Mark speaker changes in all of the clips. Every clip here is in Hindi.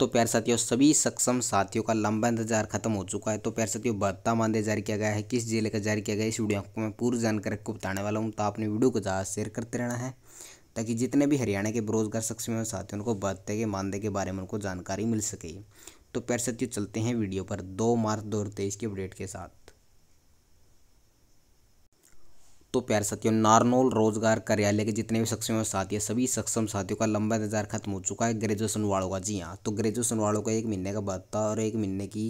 Speaker 1: तो प्यार साथियों सभी सक्षम साथियों का लंबा इंतजार खत्म हो चुका है तो प्यार साथियों भत्ता मानदेय जारी किया गया है किस जिले का जारी किया गया है इस वीडियो को मैं पूरी जानकारी को बताने वाला हूँ तो आपने वीडियो को ज़्यादा शेयर करते रहना है ताकि जितने भी हरियाणा के बेरोजगार सक्षम साथियों को भत्ते के मानदेय के बारे में उनको जानकारी मिल सके तो प्यार साथियों चलते हैं वीडियो पर दो मार्च दो के अपडेट के साथ दोस्तों प्यार साथियों नारनोल रोजगार कार्यालय के जितने भी सक्षम साथी है सभी सक्षम साथियों का लंबा इंतजार खत्म हो चुका है ग्रेजुएशन वालों का जी हाँ तो ग्रेजुएशन वालों का एक महीने का भत्ता और एक महीने की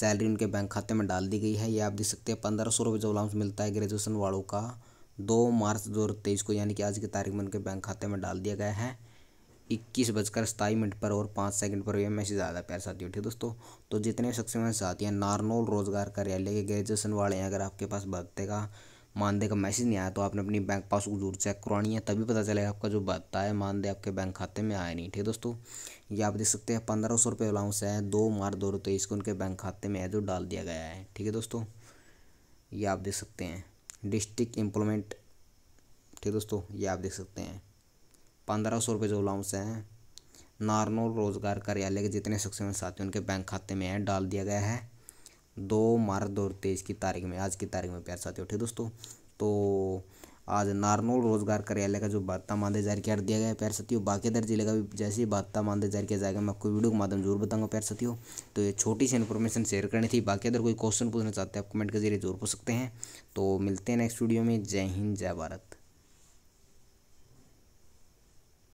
Speaker 1: सैलरी उनके बैंक खाते में डाल दी गई है ये आप देख सकते हैं पंद्रह सौ रुपये जो अलाउंस मिलता है ग्रेजुएशन वालों का दो मार्च दो को यानी कि आज की तारीख में उनके बैंक खाते में डाल दिया गया है इक्कीस बजकर सताई मिनट पर और पाँच सेकंड पर यह मैसेज आया प्यार साथियों ठीक दोस्तों तो जितने सक्षम साथी हैं नारनोल रोजगार कार्यालय के ग्रेजुएशन वाले हैं अगर आपके पास भत्ते का मानदे का मैसेज नहीं आया तो आपने अपनी बैंक पासबुक जरूर चेक करवानी है तभी पता चलेगा आपका जो भत्ता है मानदे आपके बैंक खाते में आया नहीं ठीक है दोस्तों ये आप देख सकते हैं पंद्रह सौ रुपये अलाउंस है दो मार्च दो हज़ार तेईस को उनके बैंक खाते में है जो डाल दिया गया है ठीक है दोस्तों ये आप देख सकते हैं डिस्ट्रिक्ट एम्प्लॉयमेंट ठीक है दोस्तों ये आप देख सकते हैं पंद्रह सौ रुपये जो अलाउंस हैं नॉर्मल रोजगार कार्यालय के जितने सक्षम साथी उनके बैंक खाते में है डाल दिया गया है दो मार्च दो तेईस की तारीख में आज की तारीख में प्यार साथियों ठीक दोस्तों तो आज नारनौल रोजगार कार्यालय का जो भत्ता मानदेय जारी कर दिया गया है प्यार साथियों दर जिले का भी जैसे ही भत्ता मानदेय जारी किया जाएगा मैं आपको वीडियो के माध्यम जरूर बताऊंगा प्यार साथियों तो ये छोटी सी इन्फॉर्मेशन शेयर करनी थी बाकी अगर कोई क्वेश्चन पूछना चाहते हैं आप कमेंट के जरिए जरूर पूछ सकते हैं तो मिलते हैं नेक्स्ट वीडियो में जय हिंद जय भारत